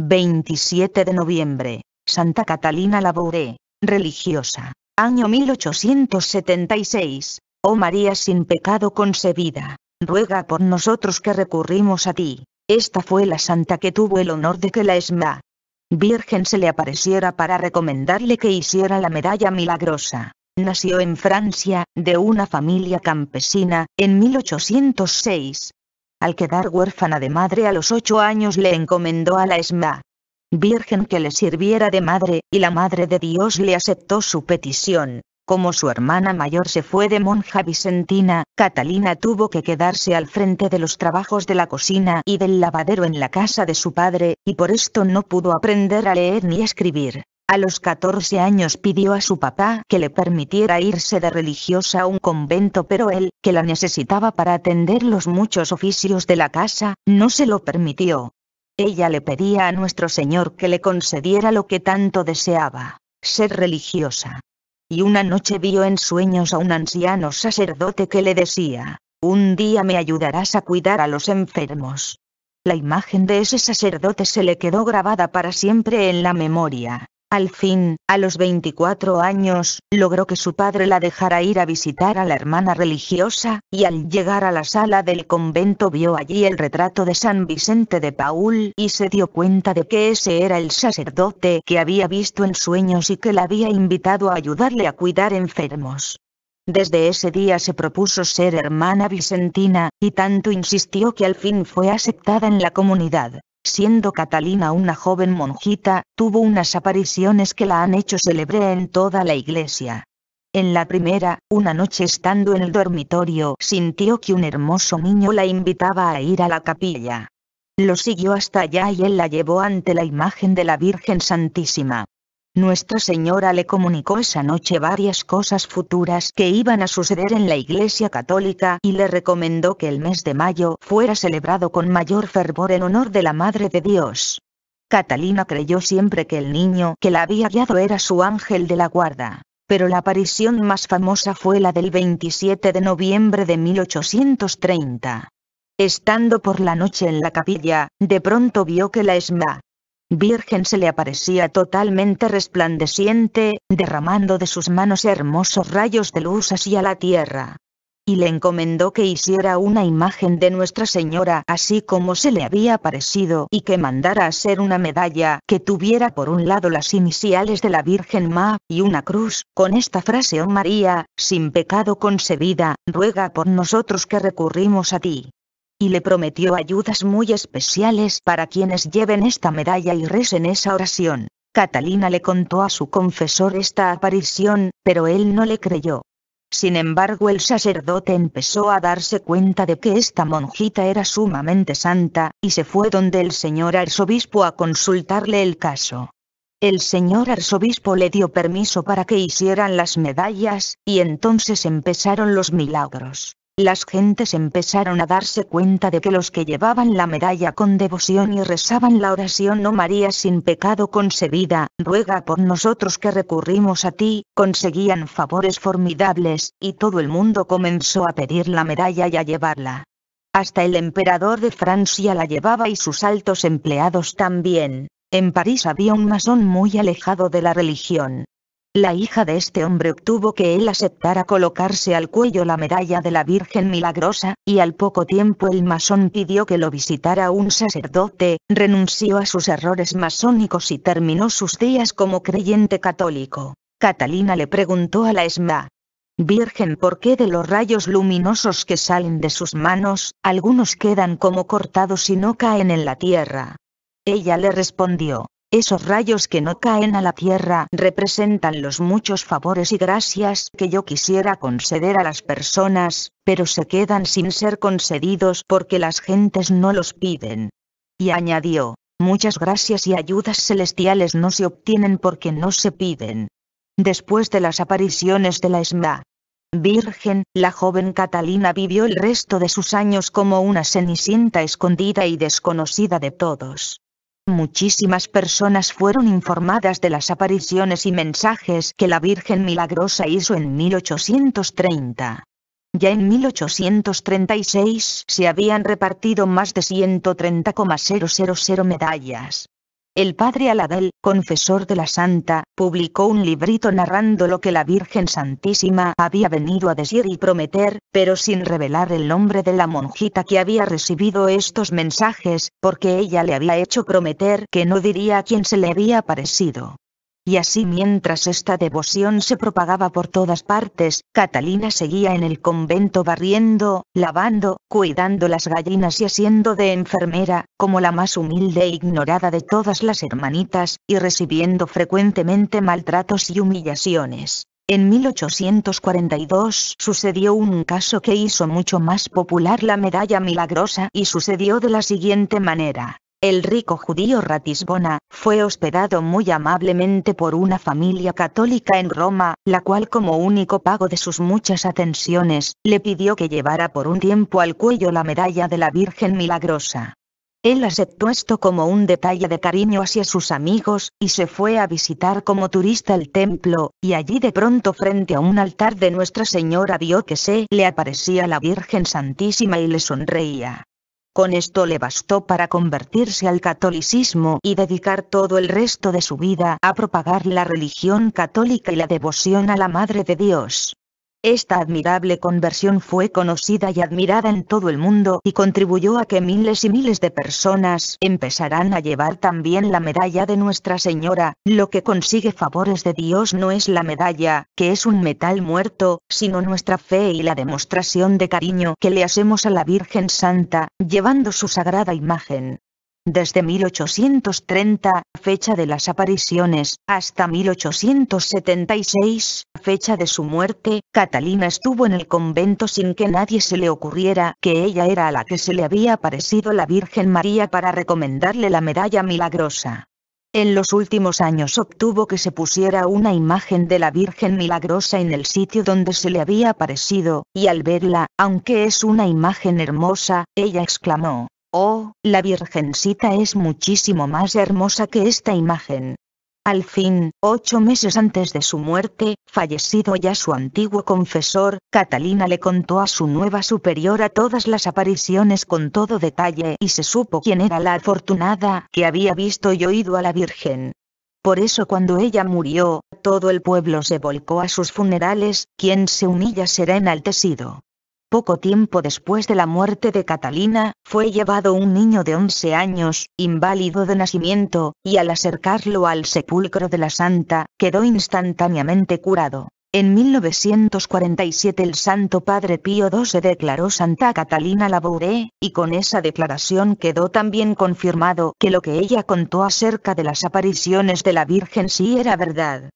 27 de noviembre, Santa Catalina Labouré, religiosa, año 1876. Oh María sin pecado concebida, ruega por nosotros que recurrimos a ti. Esta fue la santa que tuvo el honor de que la Esma Virgen se le apareciera para recomendarle que hiciera la medalla milagrosa. Nació en Francia, de una familia campesina, en 1806, al quedar huérfana de madre a los ocho años le encomendó a la Esma. Virgen que le sirviera de madre, y la Madre de Dios le aceptó su petición. Como su hermana mayor se fue de monja vicentina, Catalina tuvo que quedarse al frente de los trabajos de la cocina y del lavadero en la casa de su padre, y por esto no pudo aprender a leer ni escribir. A los 14 años pidió a su papá que le permitiera irse de religiosa a un convento, pero él, que la necesitaba para atender los muchos oficios de la casa, no se lo permitió. Ella le pedía a nuestro Señor que le concediera lo que tanto deseaba, ser religiosa. Y una noche vio en sueños a un anciano sacerdote que le decía, un día me ayudarás a cuidar a los enfermos. La imagen de ese sacerdote se le quedó grabada para siempre en la memoria. Al fin, a los 24 años, logró que su padre la dejara ir a visitar a la hermana religiosa, y al llegar a la sala del convento vio allí el retrato de San Vicente de Paul y se dio cuenta de que ese era el sacerdote que había visto en sueños y que la había invitado a ayudarle a cuidar enfermos. Desde ese día se propuso ser hermana vicentina, y tanto insistió que al fin fue aceptada en la comunidad. Siendo Catalina una joven monjita, tuvo unas apariciones que la han hecho célebre en toda la iglesia. En la primera, una noche estando en el dormitorio, sintió que un hermoso niño la invitaba a ir a la capilla. Lo siguió hasta allá y él la llevó ante la imagen de la Virgen Santísima. Nuestra Señora le comunicó esa noche varias cosas futuras que iban a suceder en la Iglesia Católica y le recomendó que el mes de mayo fuera celebrado con mayor fervor en honor de la Madre de Dios. Catalina creyó siempre que el niño que la había guiado era su ángel de la guarda. Pero la aparición más famosa fue la del 27 de noviembre de 1830. Estando por la noche en la capilla, de pronto vio que la esma, Virgen se le aparecía totalmente resplandeciente, derramando de sus manos hermosos rayos de luz hacia la tierra. Y le encomendó que hiciera una imagen de Nuestra Señora así como se le había aparecido y que mandara hacer una medalla que tuviera por un lado las iniciales de la Virgen Ma, y una cruz, con esta frase Oh María, sin pecado concebida, ruega por nosotros que recurrimos a ti y le prometió ayudas muy especiales para quienes lleven esta medalla y recen esa oración. Catalina le contó a su confesor esta aparición, pero él no le creyó. Sin embargo, el sacerdote empezó a darse cuenta de que esta monjita era sumamente santa, y se fue donde el señor arzobispo a consultarle el caso. El señor arzobispo le dio permiso para que hicieran las medallas, y entonces empezaron los milagros las gentes empezaron a darse cuenta de que los que llevaban la medalla con devoción y rezaban la oración no María sin pecado concebida, ruega por nosotros que recurrimos a ti, conseguían favores formidables, y todo el mundo comenzó a pedir la medalla y a llevarla. Hasta el emperador de Francia la llevaba y sus altos empleados también. En París había un masón muy alejado de la religión, la hija de este hombre obtuvo que él aceptara colocarse al cuello la medalla de la Virgen Milagrosa, y al poco tiempo el masón pidió que lo visitara un sacerdote, renunció a sus errores masónicos y terminó sus días como creyente católico. Catalina le preguntó a la ESMA, Virgen, ¿por qué de los rayos luminosos que salen de sus manos, algunos quedan como cortados y no caen en la tierra? Ella le respondió, esos rayos que no caen a la tierra representan los muchos favores y gracias que yo quisiera conceder a las personas, pero se quedan sin ser concedidos porque las gentes no los piden. Y añadió, muchas gracias y ayudas celestiales no se obtienen porque no se piden. Después de las apariciones de la Esma, Virgen, la joven Catalina vivió el resto de sus años como una cenicienta escondida y desconocida de todos. Muchísimas personas fueron informadas de las apariciones y mensajes que la Virgen Milagrosa hizo en 1830. Ya en 1836 se habían repartido más de 130,000 medallas. El padre Aladel, confesor de la santa, publicó un librito narrando lo que la Virgen Santísima había venido a decir y prometer, pero sin revelar el nombre de la monjita que había recibido estos mensajes, porque ella le había hecho prometer que no diría a quién se le había parecido. Y así mientras esta devoción se propagaba por todas partes, Catalina seguía en el convento barriendo, lavando, cuidando las gallinas y haciendo de enfermera, como la más humilde e ignorada de todas las hermanitas, y recibiendo frecuentemente maltratos y humillaciones. En 1842 sucedió un caso que hizo mucho más popular la medalla milagrosa y sucedió de la siguiente manera. El rico judío Ratisbona, fue hospedado muy amablemente por una familia católica en Roma, la cual como único pago de sus muchas atenciones, le pidió que llevara por un tiempo al cuello la medalla de la Virgen Milagrosa. Él aceptó esto como un detalle de cariño hacia sus amigos, y se fue a visitar como turista el templo, y allí de pronto frente a un altar de Nuestra Señora vio que se le aparecía la Virgen Santísima y le sonreía. Con esto le bastó para convertirse al catolicismo y dedicar todo el resto de su vida a propagar la religión católica y la devoción a la Madre de Dios. Esta admirable conversión fue conocida y admirada en todo el mundo y contribuyó a que miles y miles de personas empezarán a llevar también la medalla de Nuestra Señora, lo que consigue favores de Dios no es la medalla, que es un metal muerto, sino nuestra fe y la demostración de cariño que le hacemos a la Virgen Santa, llevando su sagrada imagen desde 1830, fecha de las apariciones, hasta 1876, fecha de su muerte, Catalina estuvo en el convento sin que nadie se le ocurriera que ella era a la que se le había aparecido la Virgen María para recomendarle la medalla milagrosa. En los últimos años obtuvo que se pusiera una imagen de la Virgen Milagrosa en el sitio donde se le había aparecido, y al verla, aunque es una imagen hermosa, ella exclamó, Oh, la Virgencita es muchísimo más hermosa que esta imagen. Al fin, ocho meses antes de su muerte, fallecido ya su antiguo confesor, Catalina le contó a su nueva superiora todas las apariciones con todo detalle y se supo quién era la afortunada que había visto y oído a la Virgen. Por eso cuando ella murió, todo el pueblo se volcó a sus funerales, quien se humilla será enaltecido. Poco tiempo después de la muerte de Catalina, fue llevado un niño de 11 años, inválido de nacimiento, y al acercarlo al sepulcro de la santa, quedó instantáneamente curado. En 1947 el Santo Padre Pío II se declaró Santa Catalina Labouré, y con esa declaración quedó también confirmado que lo que ella contó acerca de las apariciones de la Virgen sí era verdad.